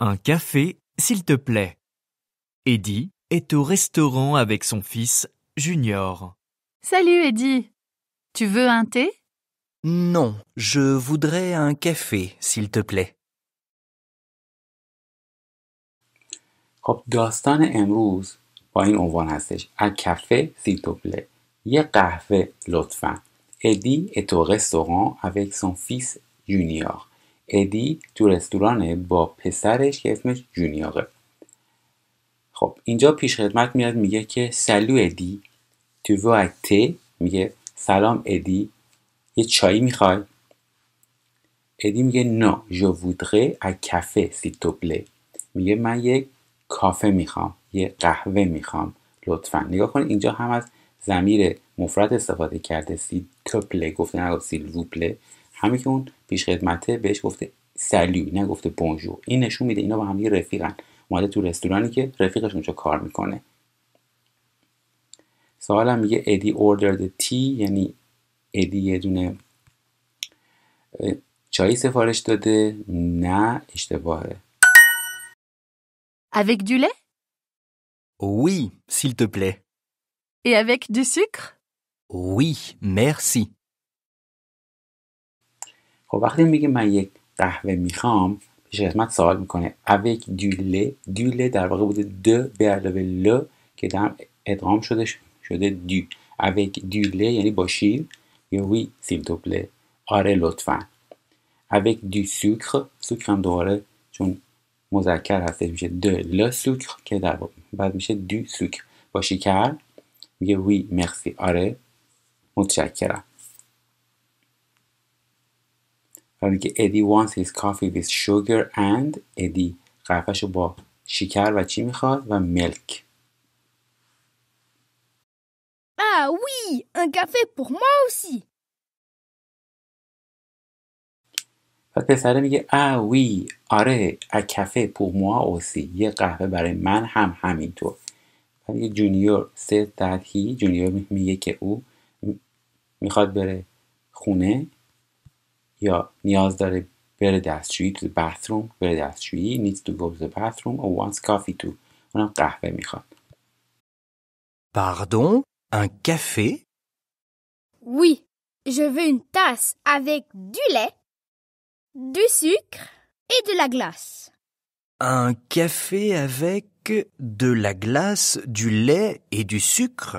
Un café, s'il te plaît. Eddie est au restaurant avec son fils, Junior. Salut, Eddie. Tu veux un thé Non, je voudrais un café, s'il te plaît. un café, s'il te plaît. عنوان y a کافه café, یه قهوه Eddie est au restaurant avec son fils junior ادی تو رستورانه با پسرش که اسمش جونیاقه خب اینجا پیش خدمت میاد میگه که سلو ادی تو واته میگه سلام ادی یه چایی میخوای ادی میگه نا جو وودره ا کافه سی توبله میگه من یک کافه میخوام یه قهوه میخوام لطفا نگاه کنید اینجا هم از زمیر مفرد استفاده کرده سی توپله گفته نگفت سی همی که اون پیش خدمته بهش گفته سلیو گفته بونجو این نشون میده اینا با هم یه رفیقن اومده تو رستورانی که رفیقش اونجا کار میکنه سوالم میگه ادی اوردرد تی یعنی ادی یه دونه چای سفارش داده نه اشتباهه Avec du lait Oui, s'il te plaît. Et avec du sucre خب وقتی میگه من یک قهوه میخوام پیش قسمت سوال میکنه اوک دوله دوله در واقع بوده د به علاوه ل که در ادغام شده شده دو اوک دوله یعنی شیر یا وی دوبله آره لطفا اوک دو سوکر سوکر هم دوباره چون مذکر هست میشه دو ل سوکر که در واقع بعد میشه دو سوکر با شکر میگه وی مرسی آره متشکرم برای ادی وانس his کافی with شوگر and ادی قهوهشو با شکر و چی میخواد و ملک Ah oui, un café pour پسره میگه وی ah آره ا کافه پور اوسی یه قهوه برای من هم همینطور بعد یه جونیور سه هی جونیور میگه که او میخواد بره خونه یا نیاز داره بره دستشویی تو bathroom بره دستشویی needs to go to the bathroom or wants coffee too اونم قهوه میخواد Pardon, un café Oui, je veux une tasse avec du lait, du sucre et de la glace. Un café avec de la glace, du lait et du sucre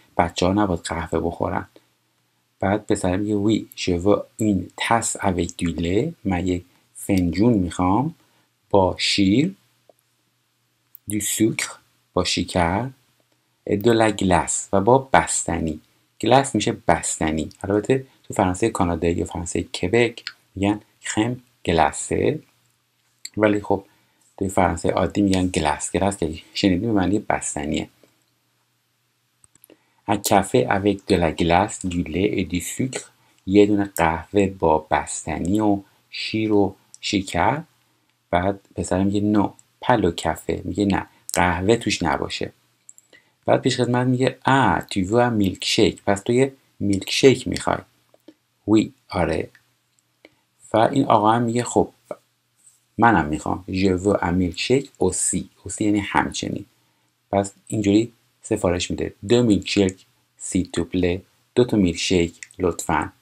بچه ها نباید قهوه بخورن بعد پسر میگه وی شو این تس او دوله من یک فنجون میخوام با شیر دو سوکر با شکر دو گلس و با بستنی گلس میشه بستنی البته تو فرانسه کانادایی یا فرانسه کبک میگن خم گلسه ولی خب تو فرانسه عادی میگن گلس گلس که شنیدیم به معنی بستنیه Un café avec de la glace, du lait et یه دونه قهوه با بستنی و شیر و شکر بعد پسر میگه نو پلو کافه میگه نه قهوه توش نباشه بعد پیش خدمت میگه آ تو ا میلک شیک پس تو یه میلک شیک میخوای وی آره و این آقا هم میگه خب منم میخوام ژو میلک شیک اوسی اوسی یعنی همچنین پس اینجوری سفارش میده دو شیک سی توپله دو تا شیک لطفا